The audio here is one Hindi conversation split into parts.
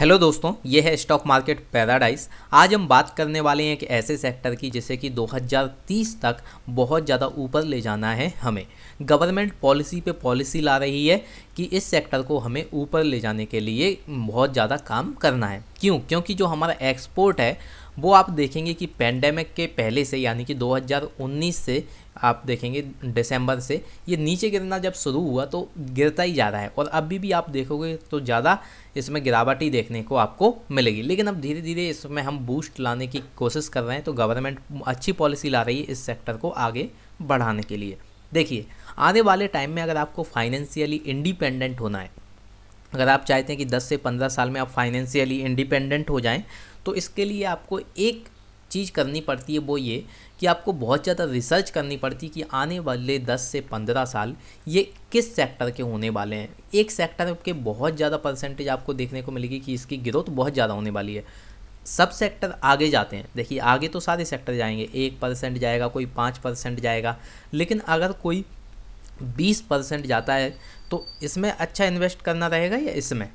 हेलो दोस्तों ये है स्टॉक मार्केट पैराडाइज आज हम बात करने वाले हैं एक ऐसे सेक्टर की जिसे कि 2030 तक बहुत ज़्यादा ऊपर ले जाना है हमें गवर्नमेंट पॉलिसी पे पॉलिसी ला रही है कि इस सेक्टर को हमें ऊपर ले जाने के लिए बहुत ज़्यादा काम करना है क्यों क्योंकि जो हमारा एक्सपोर्ट है वो आप देखेंगे कि पेंडेमिक के पहले से यानी कि 2019 से आप देखेंगे दिसंबर से ये नीचे गिरना जब शुरू हुआ तो गिरता ही जा रहा है और अभी भी आप देखोगे तो ज़्यादा इसमें गिरावट ही देखने को आपको मिलेगी लेकिन अब धीरे धीरे इसमें हम बूस्ट लाने की कोशिश कर रहे हैं तो गवर्नमेंट अच्छी पॉलिसी ला रही है इस सेक्टर को आगे बढ़ाने के लिए देखिए आने वाले टाइम में अगर आपको फाइनेंशियली इंडिपेंडेंट होना है अगर आप चाहते हैं कि 10 से 15 साल में आप फाइनेंशियली इंडिपेंडेंट हो जाएं तो इसके लिए आपको एक चीज़ करनी पड़ती है वो ये कि आपको बहुत ज़्यादा रिसर्च करनी पड़ती कि आने वाले 10 से 15 साल ये किस सेक्टर के होने वाले हैं एक सेक्टर के बहुत ज़्यादा परसेंटेज आपको देखने को मिलेगी कि इसकी ग्रोथ बहुत ज़्यादा होने वाली है सब सेक्टर आगे जाते हैं देखिए आगे तो सारे सेक्टर जाएंगे एक परसेंट जाएगा कोई पाँच परसेंट जाएगा लेकिन अगर कोई बीस परसेंट जाता है तो इसमें अच्छा इन्वेस्ट करना रहेगा या इसमें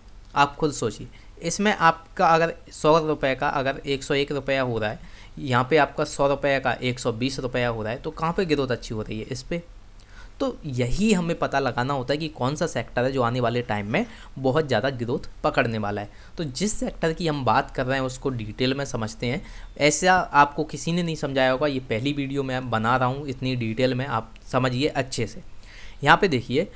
आप खुद सोचिए इसमें आपका अगर सौ रुपये का अगर एक सौ एक रुपया हो रहा है यहाँ पे आपका सौ रुपये का एक सौ बीस रुपया हो रहा है तो कहाँ पे ग्रोथ अच्छी हो रही है इस पर तो यही हमें पता लगाना होता है कि कौन सा सेक्टर है जो आने वाले टाइम में बहुत ज़्यादा ग्रोथ पकड़ने वाला है तो जिस सेक्टर की हम बात कर रहे हैं उसको डिटेल में समझते हैं ऐसा आपको किसी ने नहीं समझाया होगा ये पहली वीडियो मैं बना रहा हूँ इतनी डिटेल में आप समझिए अच्छे से यहाँ पर देखिए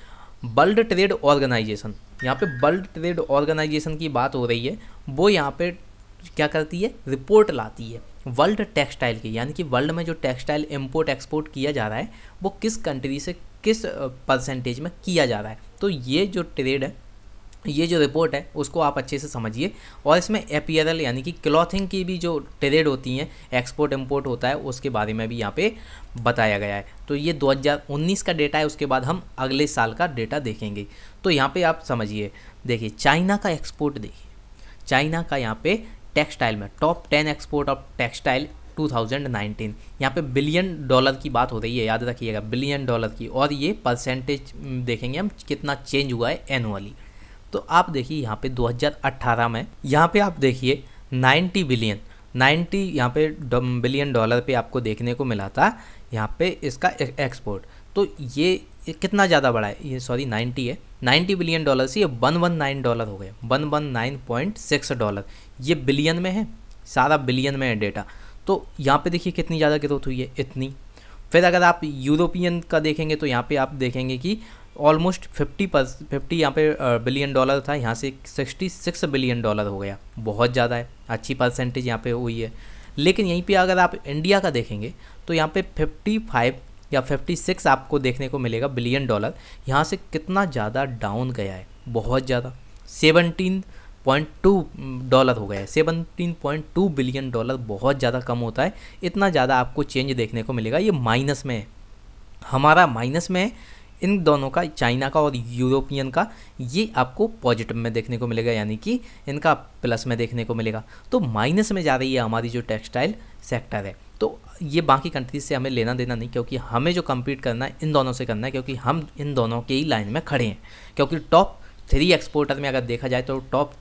वर्ल्ड ट्रेड ऑर्गेनाइजेशन यहाँ पे वर्ल्ड ट्रेड ऑर्गेनाइजेशन की बात हो रही है वो यहाँ पे क्या करती है रिपोर्ट लाती है वर्ल्ड टेक्सटाइल की यानी कि वर्ल्ड में जो टेक्सटाइल इम्पोर्ट एक्सपोर्ट किया जा रहा है वो किस कंट्री से किस परसेंटेज में किया जा रहा है तो ये जो ट्रेड है ये जो रिपोर्ट है उसको आप अच्छे से समझिए और इसमें एपियरल यानी कि क्लॉथिंग की भी जो ट्रेड होती हैं एक्सपोर्ट इम्पोर्ट होता है उसके बारे में भी यहाँ पे बताया गया है तो ये 2019 का डेटा है उसके बाद हम अगले साल का डेटा देखेंगे तो यहाँ पे आप समझिए देखिए चाइना का एक्सपोर्ट देखिए चाइना का यहाँ पे टेक्सटाइल में top ten export of textile 2019 यहाँ पे बिलियन डॉलर की बात हो रही है याद रखिएगा बिलियन डॉलर की और ये परसेंटेज देखेंगे हम कितना चेंज हुआ है एनुअली तो आप देखिए यहाँ पे 2018 में यहाँ पे आप देखिए 90 बिलियन 90 यहाँ पे बिलियन डॉलर पे आपको देखने को मिला था यहाँ पे इसका एक्सपोर्ट तो ये कितना ज़्यादा बढ़ा है ये सॉरी नाइन्टी है नाइन्टी बिलियन डॉलर से ये वन वन नाइन डॉलर हो गए one one nine point six dollar ये बिलियन में है सारा बिलियन में है डेटा तो यहाँ पे देखिए कितनी ज़्यादा ग्रोथ हुई है इतनी फिर अगर आप यूरोपियन का देखेंगे तो यहाँ पे आप देखेंगे कि ऑलमोस्ट फिफ्टी पर फिफ्टी यहाँ पे बिलियन डॉलर था यहाँ से सिक्सटी सिक्स बिलियन डॉलर हो गया बहुत ज़्यादा है अच्छी परसेंटेज यहाँ पे हुई है लेकिन यहीं पे अगर आप इंडिया का देखेंगे तो यहाँ पे फिफ्टी फाइव या 56 आपको देखने को मिलेगा बिलियन डॉलर यहाँ से कितना ज़्यादा डाउन गया है बहुत ज़्यादा सेवनटीन पॉइंट टू डॉलर हो गया है seventeen point two billion dollar बहुत ज़्यादा कम होता है इतना ज़्यादा आपको चेंज देखने को मिलेगा ये माइनस में है हमारा माइनस में है इन दोनों का चाइना का और यूरोपियन का ये आपको पॉजिटिव में देखने को मिलेगा यानी कि इनका प्लस में देखने को मिलेगा तो माइनस में जा रही है हमारी जो टेक्सटाइल सेक्टर है तो ये बाकी कंट्रीज से हमें लेना देना नहीं क्योंकि हमें जो कम्पीट करना है इन दोनों से करना है क्योंकि हम इन दोनों के ही लाइन में खड़े हैं क्योंकि टॉप थ्री एक्सपोर्टर में अगर देखा जाए तो टॉप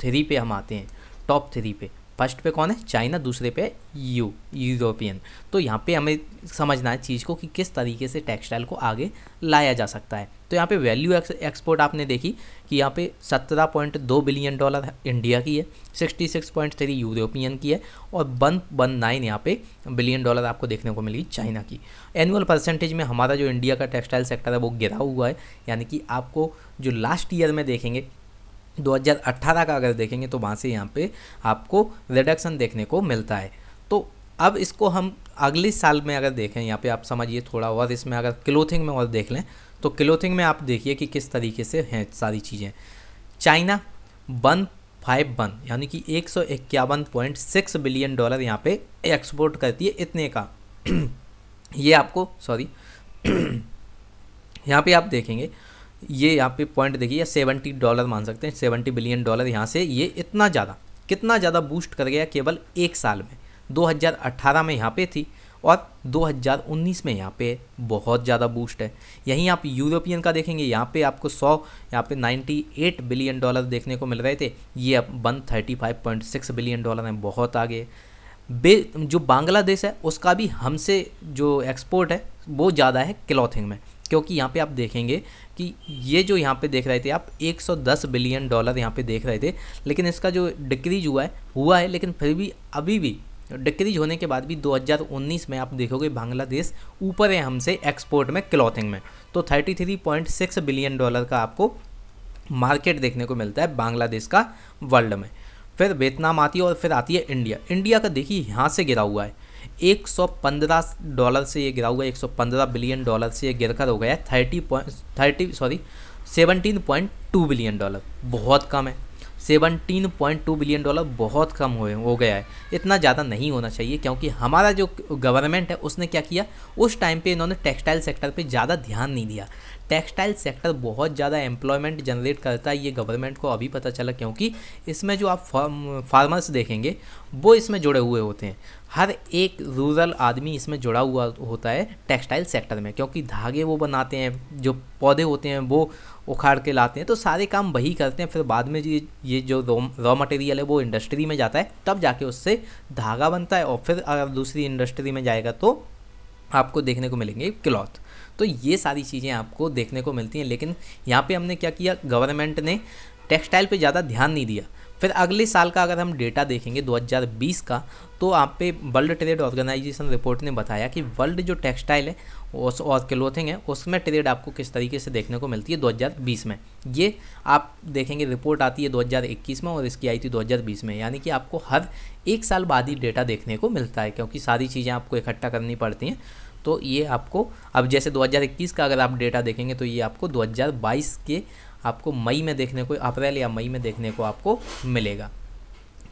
थ्री पे हम आते हैं टॉप थ्री पे फर्स्ट पे कौन है चाइना दूसरे पे यू यूरोपियन तो यहाँ पे हमें समझना है चीज़ को कि किस तरीके से टेक्सटाइल को आगे लाया जा सकता है तो यहाँ पे वैल्यू एक्सपोर्ट आपने देखी कि यहाँ पे सत्रह पॉइंट दो बिलियन डॉलर इंडिया की है sixty six point three European की है और वन वन नाइन यहाँ पे बिलियन डॉलर आपको देखने को मिली चाइना की एनुअल परसेंटेज में हमारा जो इंडिया का टेक्सटाइल सेक्टर है वो गिरा हुआ है यानी कि आपको जो लास्ट ईयर में देखेंगे 2018 का अगर देखेंगे तो वहाँ से यहाँ पे आपको रिडक्शन देखने को मिलता है तो अब इसको हम अगले साल में अगर देखें यहाँ पे आप समझिए थोड़ा और इसमें अगर क्लोथिंग में और देख लें तो क्लोथिंग में आप देखिए कि किस तरीके से हैं सारी चीज़ें चाइना वन फाइव वन यानी कि एक सौ इक्यावन पॉइंट सिक्स बिलियन डॉलर यहाँ पर एक्सपोर्ट करती है इतने का ये आपको सॉरी यहाँ पे आप देखेंगे ये यहाँ पे पॉइंट देखिए सेवेंटी डॉलर मान सकते हैं सेवेंटी बिलियन डॉलर यहाँ से ये इतना ज़्यादा कितना ज़्यादा बूस्ट कर गया केवल एक साल में 2018 में यहाँ पे थी और 2019 में यहाँ पे बहुत ज़्यादा बूस्ट है यहीं आप यूरोपियन का देखेंगे यहाँ पे आपको 100 यहाँ पे 98 बिलियन डॉलर देखने को मिल रहे थे ये अब 135.6 बिलियन डॉलर हैं बहुत आगे बे जो बांग्लादेश है उसका भी हमसे जो एक्सपोर्ट है वो ज़्यादा है क्लॉथिंग में क्योंकि यहाँ पे आप देखेंगे कि ये जो यहाँ पे देख रहे थे आप 110 बिलियन डॉलर यहाँ पे देख रहे थे लेकिन इसका जो डिक्रीज हुआ है हुआ है लेकिन फिर भी अभी भी डिक्रीज होने के बाद भी 2019 में आप देखोगे बांग्लादेश ऊपर है हमसे एक्सपोर्ट में क्लॉथिंग में तो 33.6 बिलियन डॉलर का आपको मार्केट देखने को मिलता है बांग्लादेश का वर्ल्ड में फिर वियतनाम आती है और फिर आती है इंडिया इंडिया का देखिए यहाँ से गिरा हुआ है 115 डॉलर से ये गिरा हुआ है 115 बिलियन डॉलर से ये गिरकर हो गया है thirty point thirty sorry seventeen point two billion dollar बहुत कम है seventeen point two billion dollar बहुत कम हो, हो गया है इतना ज़्यादा नहीं होना चाहिए क्योंकि हमारा जो गवर्नमेंट है उसने क्या किया उस टाइम पे इन्होंने टेक्सटाइल सेक्टर पे ज़्यादा ध्यान नहीं दिया टेक्सटाइल सेक्टर बहुत ज़्यादा एम्प्लॉयमेंट जनरेट करता है ये गवर्नमेंट को अभी पता चला क्योंकि इसमें जो आप फार्मर्स देखेंगे वो इसमें जुड़े हुए होते हैं हर एक रूरल आदमी इसमें जुड़ा हुआ होता है टेक्सटाइल सेक्टर में क्योंकि धागे वो बनाते हैं जो पौधे होते हैं वो उखाड़ के लाते हैं तो सारे काम वही करते हैं फिर बाद में ये ये जो रॉ मटेरियल है वो इंडस्ट्री में जाता है तब जाके उससे धागा बनता है और फिर अगर दूसरी इंडस्ट्री में जाएगा तो आपको देखने को मिलेंगे क्लॉथ तो ये सारी चीज़ें आपको देखने को मिलती हैं लेकिन यहाँ पे हमने क्या किया गवर्नमेंट ने टेक्सटाइल पे ज़्यादा ध्यान नहीं दिया फिर अगले साल का अगर हम डेटा देखेंगे 2020 का तो आप पे वर्ल्ड ट्रेड ऑर्गेनाइजेशन रिपोर्ट ने बताया कि वर्ल्ड जो टेक्सटाइल है उस और क्लोथिंग है उसमें ट्रेड आपको किस तरीके से देखने को मिलती है 2020 में ये आप देखेंगे रिपोर्ट आती है 2021 में और इसकी आई थी 2020 में यानी कि आपको हर एक साल बाद ही डेटा देखने को मिलता है क्योंकि सारी चीज़ें आपको इकट्ठा करनी पड़ती हैं तो ये आपको अब जैसे 2021 का अगर आप डेटा देखेंगे तो ये आपको 2022 के आपको मई में देखने को अप्रैल या मई में देखने को आपको मिलेगा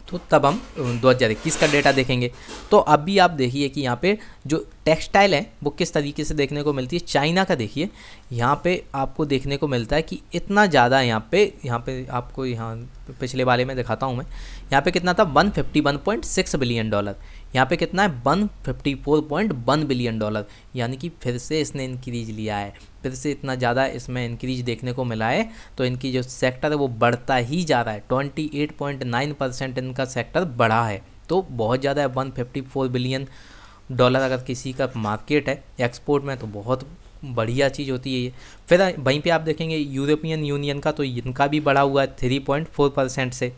तो तब हम दो हज़ार इक्कीस का डेटा देखेंगे तो अभी आप देखिए कि यहाँ पे जो टेक्सटाइल है वो किस तरीके से देखने को मिलती है चाइना का देखिए यहाँ पे आपको देखने को मिलता है कि इतना ज़्यादा यहाँ पे यहाँ पे आपको यहाँ पिछले वाले में दिखाता हूँ मैं यहाँ पे कितना था 151.6 बिलियन डॉलर यहाँ पे कितना है one fifty four point one billion dollar यानी कि फिर से इसने इंक्रीज लिया है फिर से इतना ज़्यादा इसमें इंक्रीज देखने को मिला है तो इनकी जो सेक्टर है वो बढ़ता ही जा रहा है twenty eight point nine percent इनका सेक्टर बढ़ा है तो बहुत ज़्यादा है one fifty four billion dollar अगर किसी का मार्केट है एक्सपोर्ट में तो बहुत बढ़िया चीज़ होती है ये फिर वहीं पे आप देखेंगे यूरोपियन यूनियन का तो इनका भी बढ़ा हुआ है थ्री पॉइंट फोर परसेंट से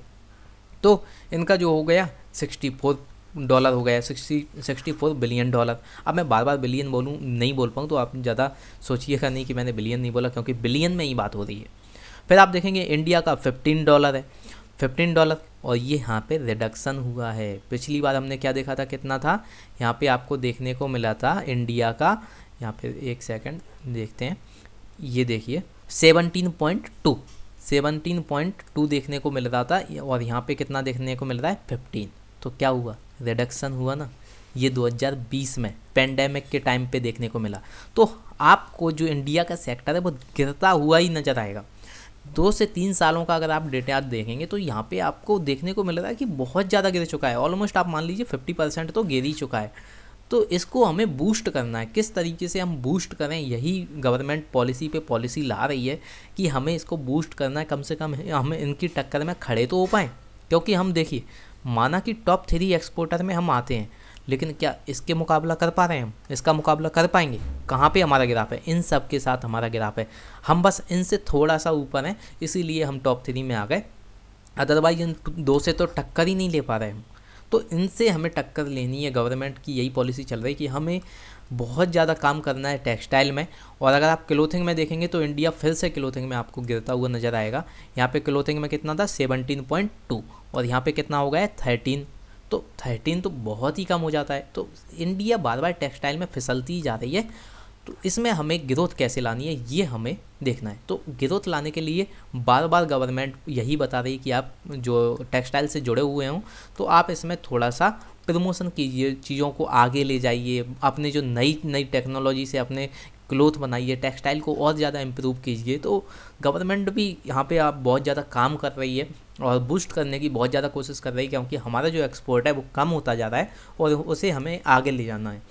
तो इनका जो हो गया सिक्सटी फोर डॉलर हो गया sixty sixty four billion dollar अब मैं बार बार बिलियन बोलूँ नहीं बोल पाऊँ तो आप ज़्यादा सोचिएगा नहीं कि मैंने बिलियन नहीं बोला क्योंकि बिलियन में ही बात हो रही है फिर आप देखेंगे इंडिया का फिफ्टीन डॉलर है फिफ्टीन डॉलर और ये यहाँ पे रिडक्शन हुआ है पिछली बार हमने क्या देखा था कितना था यहाँ पे आपको देखने को मिला था इंडिया का यहाँ पे एक सेकंड देखते हैं ये देखिए seventeen point two seventeen point two देखने को मिल रहा था और यहाँ पे कितना देखने को मिल रहा है फिफ्टीन तो क्या हुआ रिडक्शन हुआ ना ये 2020 में पेंडेमिक के टाइम पे देखने को मिला तो आपको जो इंडिया का सेक्टर है वो गिरता हुआ ही नज़र आएगा दो से तीन सालों का अगर आप डेटा देखेंगे तो यहाँ पे आपको देखने को मिल रहा है कि बहुत ज़्यादा गिर चुका है ऑलमोस्ट आप मान लीजिए फिफ्टी परसेंट तो गिर ही चुका है तो इसको हमें बूस्ट करना है किस तरीके से हम बूस्ट करें यही गवर्नमेंट पॉलिसी पे पॉलिसी ला रही है कि हमें इसको बूस्ट करना है कम से कम हम इनकी टक्कर में खड़े तो हो पाएँ क्योंकि हम देखिए माना कि टॉप थ्री एक्सपोर्टर में हम आते हैं लेकिन क्या इसके मुकाबला कर पा रहे हैं इसका मुकाबला कर पाएंगे कहाँ पे हमारा ग्राफ है इन सब के साथ हमारा ग्राफ है हम बस इनसे थोड़ा सा ऊपर हैं इसीलिए हम टॉप थ्री में आ गए अदरवाइज इन दो से तो टक्कर ही नहीं ले पा रहे हम तो इनसे हमें टक्कर लेनी है गवर्नमेंट की यही पॉलिसी चल रही है कि हमें बहुत ज़्यादा काम करना है टेक्सटाइल में और अगर आप क्लोथिंग में देखेंगे तो इंडिया फिर से क्लोथिंग में आपको गिरता हुआ नज़र आएगा यहाँ पे क्लोथिंग में कितना था 17.2 और यहाँ पे कितना हो गया है थर्टीन तो थर्टीन तो बहुत ही कम हो जाता है तो इंडिया बार बार टेक्सटाइल में फिसलती ही जा रही है तो इसमें हमें ग्रोथ कैसे लानी है ये हमें देखना है तो ग्रोथ लाने के लिए बार बार गवर्नमेंट यही बता रही कि आप जो टेक्सटाइल से जुड़े हुए हों तो आप इसमें थोड़ा सा प्रमोशन कीजिए चीज़ों को आगे ले जाइए अपने जो नई नई टेक्नोलॉजी से अपने क्लोथ बनाइए टेक्सटाइल को और ज़्यादा इम्प्रूव कीजिए तो गवर्नमेंट भी यहाँ पे आप बहुत ज़्यादा काम कर रही है और बूस्ट करने की बहुत ज़्यादा कोशिश कर रही है क्योंकि हमारा जो एक्सपोर्ट है वो कम होता जा रहा है और उसे हमें आगे ले जाना है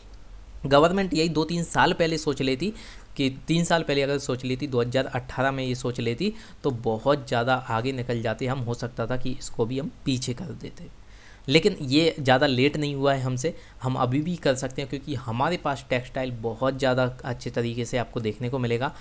गवर्नमेंट यही दो तीन साल पहले सोच लेती कि तीन साल पहले अगर सोच लेती 2018 में ये सोच लेती तो बहुत ज़्यादा आगे निकल जाते हम हो सकता था कि इसको भी हम पीछे कर देते लेकिन ये ज़्यादा लेट नहीं हुआ है हमसे हम अभी भी कर सकते हैं क्योंकि हमारे पास टेक्सटाइल बहुत ज़्यादा अच्छे तरीके से आपको देखने को मिलेगा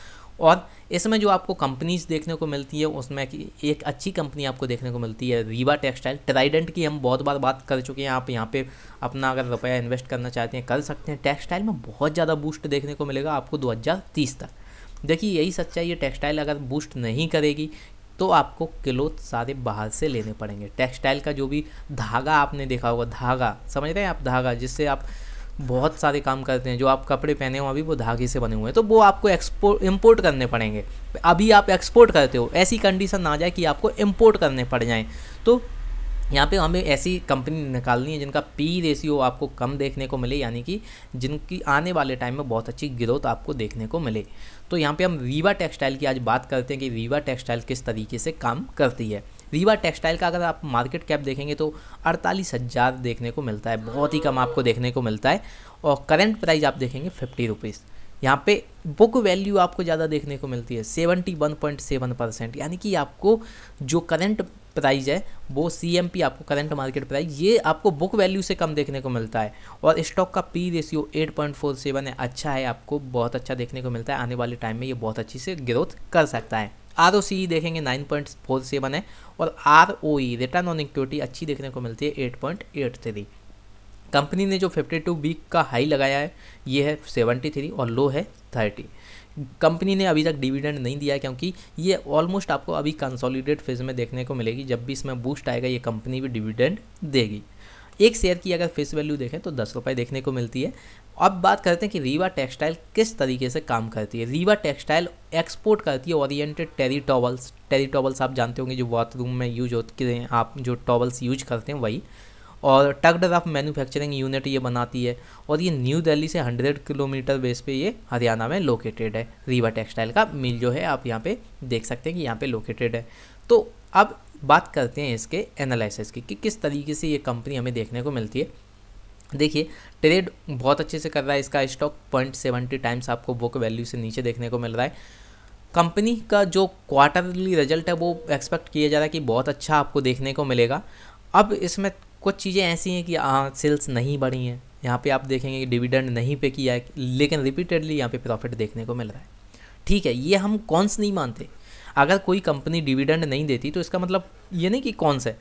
और इसमें जो आपको कंपनीज देखने को मिलती है उसमें कि एक अच्छी कंपनी आपको देखने को मिलती है रीवा टेक्सटाइल ट्राइडेंट की हम बहुत बार बात कर चुके हैं आप यहाँ पे अपना अगर रुपया इन्वेस्ट करना चाहते हैं कर सकते हैं टेक्सटाइल में बहुत ज़्यादा बूस्ट देखने को मिलेगा आपको 2030 तक देखिए यही सच्चाई है टेक्सटाइल अगर बूस्ट नहीं करेगी तो आपको क्लोथ सारे बाहर से लेने पड़ेंगे टेक्सटाइल का जो भी धागा आपने देखा होगा धागा समझ रहे हैं आप धागा जिससे आप बहुत सारे काम करते हैं जो आप कपड़े पहने हो अभी वो धागे से बने हुए हैं तो वो आपको एक्सपोर्ट इम्पोर्ट करने पड़ेंगे अभी आप एक्सपोर्ट करते हो ऐसी कंडीशन ना जाए कि आपको इम्पोर्ट करने पड़ जाएँ तो यहाँ पे हमें ऐसी कंपनी निकालनी है जिनका पी रेशियो आपको कम देखने को मिले यानी कि जिनकी आने वाले टाइम में बहुत अच्छी ग्रोथ आपको देखने को मिले तो यहाँ पे हम रीवा टेक्सटाइल की आज बात करते हैं कि रीवा टेक्सटाइल किस तरीके से काम करती है रीवा टेक्सटाइल का अगर आप मार्केट कैप देखेंगे तो अड़तालीस हज़ार देखने को मिलता है बहुत ही कम आपको देखने को मिलता है और करेंट प्राइस आप देखेंगे फिफ्टी रुपीज़ यहाँ पे बुक वैल्यू आपको ज़्यादा देखने को मिलती है seventy one point seven percent यानी कि आपको जो करंट प्राइज़ है वो सी एम पी आपको करंट मार्केट प्राइज ये आपको बुक वैल्यू से कम देखने को मिलता है और स्टॉक का P ratio eight point four seven है अच्छा है आपको बहुत अच्छा देखने को मिलता है आने वाले टाइम में ये बहुत अच्छी से ग्रोथ कर सकता है आर ओ सी देखेंगे नाइन पॉइंट फोर सेवन है और R O E return on equity अच्छी देखने को मिलती है eight point eight three company ने जो फिफ्टी टू वीक का हाई लगाया है ये है सेवेंटी थ्री और लो है थर्टी कंपनी ने अभी तक डिविडेंड नहीं दिया क्योंकि ये ऑलमोस्ट आपको अभी कंसोलिडेट फेज में देखने को मिलेगी जब भी इसमें बूस्ट आएगा ये कंपनी भी डिविडेंड देगी एक शेयर की अगर फेस वैल्यू देखें तो दस रुपये देखने को मिलती है अब बात करते हैं कि रीवा टेक्सटाइल किस तरीके से काम करती है रीवा टेक्सटाइल एक्सपोर्ट करती है oriented terry towels terry towels आप जानते होंगे जो बाथरूम में यूज होते हैं आप जो टॉवल्स यूज करते हैं वही और टगड रफ मैन्युफैक्चरिंग यूनिट ये बनाती है और ये न्यू दिल्ली से हंड्रेड किलोमीटर बेस पे ये हरियाणा में लोकेटेड है रीवा टेक्सटाइल का मिल जो है आप यहाँ पे देख सकते हैं कि यहाँ पे लोकेटेड है तो अब बात करते हैं इसके एनालिसिस की कि किस तरीके से ये कंपनी हमें देखने को मिलती है देखिए ट्रेड बहुत अच्छे से कर रहा है इसका स्टॉक पॉइंट टाइम्स आपको बुक वैल्यू से नीचे देखने को मिल रहा है कंपनी का जो क्वार्टरली रिजल्ट है वो एक्सपेक्ट किया जा रहा है कि बहुत अच्छा आपको देखने को मिलेगा अब इसमें कुछ चीज़ें ऐसी हैं कि हाँ सेल्स नहीं बढ़ी हैं यहाँ पे आप देखेंगे कि डिविडेंड नहीं पे किया है लेकिन रिपीटेडली यहाँ पे प्रॉफिट देखने को मिल रहा है ठीक है ये हम कौनस नहीं मानते अगर कोई कंपनी डिविडेंड नहीं देती तो इसका मतलब ये नहीं कि कौनस है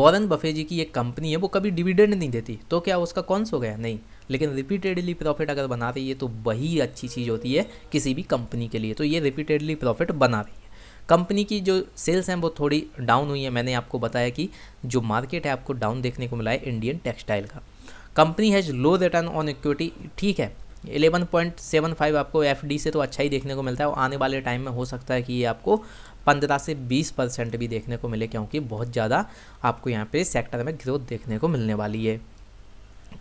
वॉरन बफे जी की एक कंपनी है वो कभी डिविडेंड नहीं देती तो क्या उसका कौनस हो गया नहीं लेकिन रिपीटेडली प्रॉफिट अगर बना रही है तो वही अच्छी चीज़ होती है किसी भी कंपनी के लिए तो ये रिपीटेडली प्रॉफिट बना रही है कंपनी की जो सेल्स हैं वो थोड़ी डाउन हुई है मैंने आपको बताया कि जो मार्केट है आपको डाउन देखने को मिला है इंडियन टेक्सटाइल का company has low return on equity ठीक है 11.75 आपको एफ से तो अच्छा ही देखने को मिलता है और आने वाले टाइम में हो सकता है कि ये आपको 15 से 20 परसेंट भी देखने को मिले क्योंकि बहुत ज़्यादा आपको यहाँ पे सेक्टर में ग्रोथ देखने को मिलने वाली है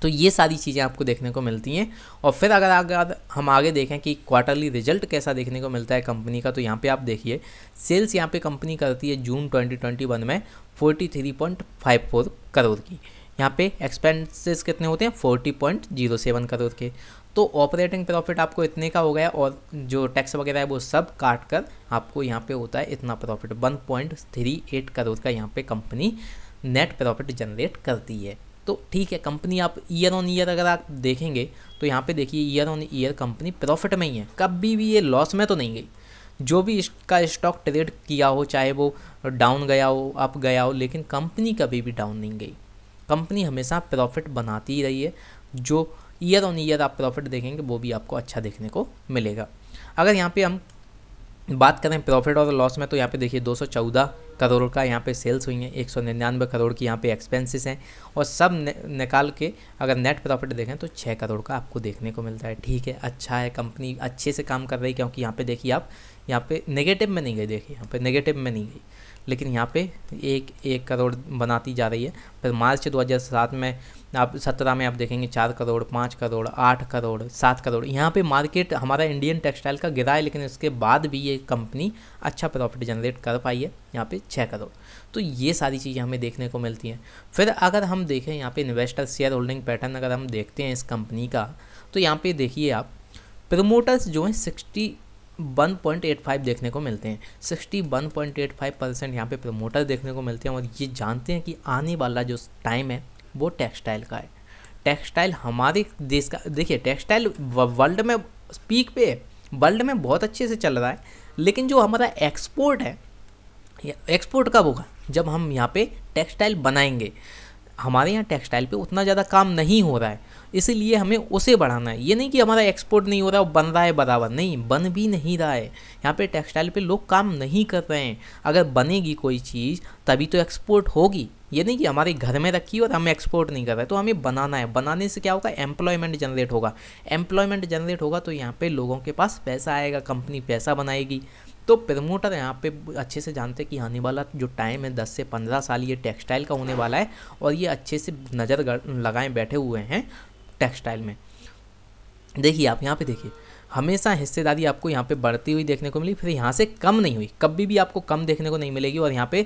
तो ये सारी चीज़ें आपको देखने को मिलती हैं और फिर अगर अगर हम आगे देखें कि क्वार्टरली रिजल्ट कैसा देखने को मिलता है कंपनी का तो यहाँ पे आप देखिए सेल्स यहाँ पे कंपनी करती है जून 2021 में 43.54 करोड़ की यहाँ पे एक्सपेंसेस कितने होते हैं 40.07 करोड़ के तो ऑपरेटिंग प्रॉफिट आपको इतने का हो गया और जो टैक्स वगैरह है वो सब काट कर आपको यहाँ पर होता है इतना प्रॉफिट वन करोड़ का यहाँ पर कंपनी नेट प्रॉफिट जनरेट करती है तो ठीक है कंपनी आप ईयर ऑन ईयर अगर आप देखेंगे तो यहाँ पे देखिए year on year company profit में ही है कभी भी ये लॉस में तो नहीं गई जो भी इसका स्टॉक ट्रेड किया हो चाहे वो डाउन गया हो अप गया हो लेकिन कंपनी कभी भी डाउन नहीं गई कंपनी हमेशा प्रॉफिट बनाती ही रही है जो ईयर ऑन ईयर आप प्रॉफिट देखेंगे वो भी आपको अच्छा देखने को मिलेगा अगर यहाँ पे हम बात करें प्रॉफिट और लॉस में तो यहाँ पे देखिए 214 करोड़ का यहाँ पे सेल्स हुई हैं एक सौ निन्यानवे करोड़ की यहाँ पे एक्सपेंसेस हैं और सब न, निकाल के अगर नेट प्रॉफिट देखें तो छः करोड़ का आपको देखने को मिलता है ठीक है अच्छा है कंपनी अच्छे से काम कर रही है क्योंकि यहाँ पे देखिए आप यहाँ पे नेगेटिव में नहीं गई देखिए यहाँ पर नेगेटिव में नहीं गई लेकिन यहाँ पे एक एक करोड़ बनाती जा रही है फिर मार्च 2007 में आप सत्रह में आप देखेंगे चार करोड़ पाँच करोड़ आठ करोड़ सात करोड़ यहाँ पे मार्केट हमारा इंडियन टेक्सटाइल का गिरा है लेकिन इसके बाद भी ये कंपनी अच्छा प्रॉफिट जनरेट कर पाई है यहाँ पे छः करोड़ तो ये सारी चीज़ें हमें देखने को मिलती हैं फिर अगर हम देखें यहाँ पे इन्वेस्टर शेयर होल्डिंग पैटर्न अगर हम देखते हैं इस कंपनी का तो यहाँ पे देखिए आप प्रमोटर्स जो हैं सिक्सटी 1.85 देखने को मिलते हैं 61.85 परसेंट यहाँ पे प्रमोटर देखने को मिलते हैं और ये जानते हैं कि आने वाला जो टाइम है वो टेक्सटाइल का है टेक्सटाइल हमारे देश का देखिए टेक्सटाइल वर्ल्ड में पीक पे है वर्ल्ड में बहुत अच्छे से चल रहा है लेकिन जो हमारा एक्सपोर्ट है एक्सपोर्ट कब होगा जब हम यहाँ पे टेक्सटाइल बनाएंगे हमारे यहाँ टेक्सटाइल पे उतना ज़्यादा काम नहीं हो रहा है इसीलिए हमें उसे बढ़ाना है ये नहीं कि हमारा एक्सपोर्ट नहीं हो रहा है बन रहा है बराबर नहीं बन भी नहीं रहा है यहाँ पे टेक्सटाइल पे लोग काम नहीं कर रहे हैं अगर बनेगी कोई चीज़ तभी तो एक्सपोर्ट होगी ये नहीं कि हमारे घर में रखी और हम एक्सपोर्ट नहीं कर रहे तो हमें बनाना है बनाने से क्या होगा एम्प्लॉयमेंट जनरेट होगा एम्प्लॉयमेंट जनरेट होगा तो यहाँ पर लोगों के पास पैसा आएगा कंपनी पैसा बनाएगी तो प्रमोटर यहाँ पे अच्छे से जानते हैं कि आने वाला जो टाइम है दस से पंद्रह साल ये टेक्सटाइल का होने वाला है और ये अच्छे से नज़र लगाए बैठे हुए हैं टेक्सटाइल में देखिए आप यहाँ पे देखिए हमेशा हिस्सेदारी आपको यहाँ पे बढ़ती हुई देखने को मिली फिर यहाँ से कम नहीं हुई कभी भी आपको कम देखने को नहीं मिलेगी और यहाँ पे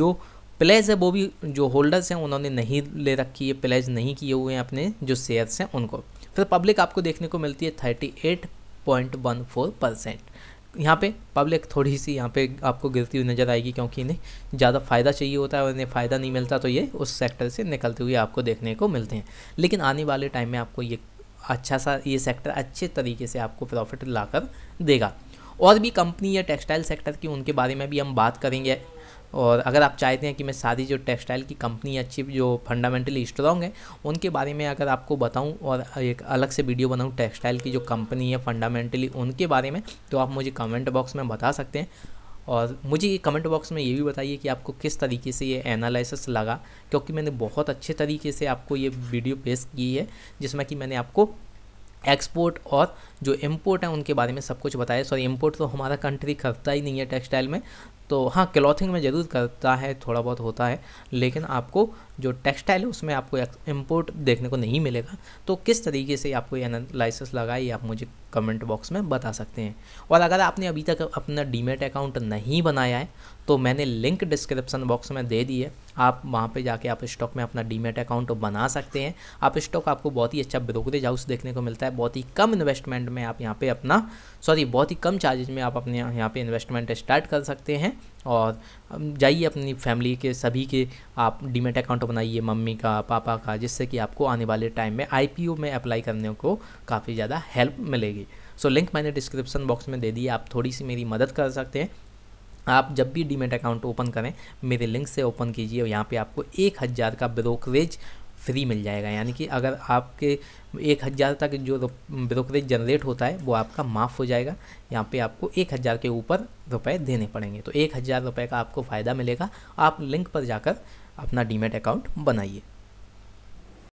जो प्लेज है वो भी जो होल्डर्स हैं उन्होंने नहीं ले रखी है प्लेज नहीं किए हुए हैं अपने जो शेयर्स हैं उनको फिर पब्लिक आपको देखने को मिलती है thirty eight point one four percent यहाँ पे पब्लिक थोड़ी सी यहाँ पे आपको गिरती हुई नज़र आएगी क्योंकि इन्हें ज़्यादा फ़ायदा चाहिए होता है और इन्हें फ़ायदा नहीं मिलता तो ये उस सेक्टर से निकलते हुए आपको देखने को मिलते हैं लेकिन आने वाले टाइम में आपको ये अच्छा सा ये सेक्टर अच्छे तरीके से आपको प्रॉफिट ला देगा और भी कंपनी या टेक्सटाइल सेक्टर की उनके बारे में भी हम बात करेंगे और अगर आप चाहते हैं कि मैं सारी जो टेक्सटाइल की कंपनी अच्छी जो फंडामेंटली स्ट्रॉन्ग है उनके बारे में अगर आपको बताऊं और एक अलग से वीडियो बनाऊं टेक्सटाइल की जो कंपनी है फंडामेंटली उनके बारे में तो आप मुझे कमेंट बॉक्स में बता सकते हैं और मुझे ये कमेंट बॉक्स में ये भी बताइए कि आपको किस तरीके से ये एनालिसिस लगा क्योंकि मैंने बहुत अच्छे तरीके से आपको ये वीडियो पेश की है जिसमें कि मैंने आपको एक्सपोर्ट और जो इम्पोर्ट है उनके बारे में सब कुछ बताया सॉरी इम्पोर्ट तो हमारा कंट्री करता ही नहीं है टेक्सटाइल में तो हाँ क्लॉथिंग में ज़रूर करता है थोड़ा बहुत होता है लेकिन आपको जो टेक्सटाइल है उसमें आपको इम्पोर्ट देखने को नहीं मिलेगा तो किस तरीके से आपको ये एनालिसिस लगा ये आप मुझे कमेंट बॉक्स में बता सकते हैं और अगर आपने अभी तक अपना डीमेट अकाउंट नहीं बनाया है तो मैंने लिंक डिस्क्रिप्सन बॉक्स में दे दी है आप वहाँ पे जाके आप स्टॉक में अपना डीमेट अकाउंट बना सकते हैं आप स्टॉक आपको बहुत ही अच्छा ब्रोकरेज हाउस देखने को मिलता है बहुत ही कम इन्वेस्टमेंट में आप यहाँ पे अपना सॉरी बहुत ही कम चार्जेज में आप अपने यहाँ पे इन्वेस्टमेंट स्टार्ट कर सकते हैं और जाइए अपनी फैमिली के सभी के आप डीमेट अकाउंट बनाइए मम्मी का पापा का जिससे कि आपको आने वाले टाइम में आई में अप्लाई करने को काफ़ी ज़्यादा हेल्प मिलेगी सो लिंक मैंने डिस्क्रिप्शन बॉक्स में दे दी आप थोड़ी सी मेरी मदद कर सकते हैं आप जब भी डीमेट अकाउंट ओपन करें मेरे लिंक से ओपन कीजिए और यहाँ पे आपको एक हज़ार का ब्रोकरेज फ्री मिल जाएगा यानी कि अगर आपके एक हज़ार तक जो ब्रोकरेज जनरेट होता है वो आपका माफ़ हो जाएगा यहाँ पे आपको एक हज़ार के ऊपर रुपए देने पड़ेंगे तो एक हज़ार रुपये का आपको फ़ायदा मिलेगा आप लिंक पर जाकर अपना डीमेट अकाउंट बनाइए